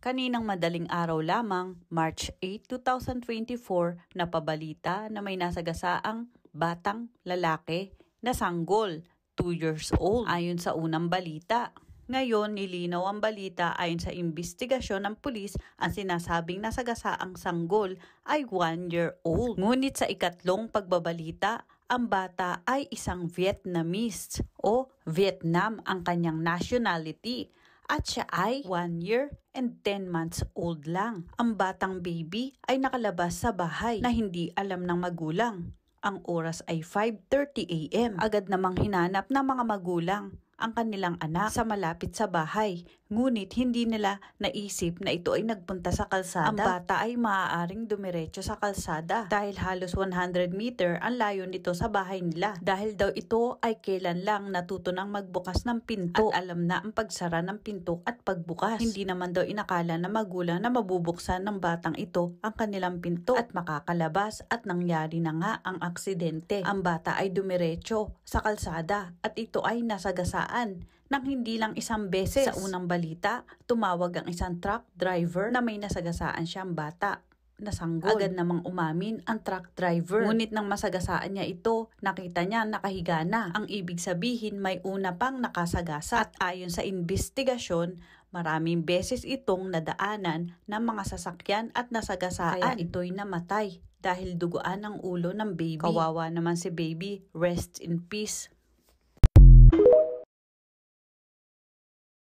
Kaninang madaling araw lamang, March 8, 2024, napabalita na may nasagasaang batang lalaki na sanggol, 2 years old, ayon sa unang balita. Ngayon, nilinaw ang balita ayon sa investigasyon ng pulis ang sinasabing nasagasaang sanggol ay 1 year old. Ngunit sa ikatlong pagbabalita, ang bata ay isang Vietnamese o Vietnam ang kanyang nationality at siya ay 1 year and 10 months old lang. Ang batang baby ay nakalabas sa bahay na hindi alam ng magulang. Ang oras ay 5.30 a.m. Agad namang hinanap ng mga magulang ang kanilang anak sa malapit sa bahay. Ngunit hindi nila naisip na ito ay nagpunta sa kalsada. Ang bata ay maaaring dumiretso sa kalsada dahil halos 100 meter ang layo nito sa bahay nila. Dahil daw ito ay kailan lang natuto ng magbukas ng pinto at alam na ang pagsara ng pinto at pagbukas. Hindi naman daw inakala na magulang na mabubuksan ng batang ito ang kanilang pinto at makakalabas at nangyari na nga ang aksidente. Ang bata ay dumiretso sa kalsada at ito ay nasagasaan biglaan nang hindi lang isang beses sa unang balita, tumawag ang isang truck driver na may nasagasaan siyang bata nasanggol. Agad namang umamin ang truck driver. Ngunit nang masagasaan niya ito, nakita niya nakahiga na. Ang ibig sabihin may una pang nakasagasa. At ayon sa investigasyon, maraming beses itong nadaanan ng mga sasakyan at nasagasaan. Kaya ito'y namatay dahil duguan ang ulo ng baby. Kawawa naman si baby. Rest in peace.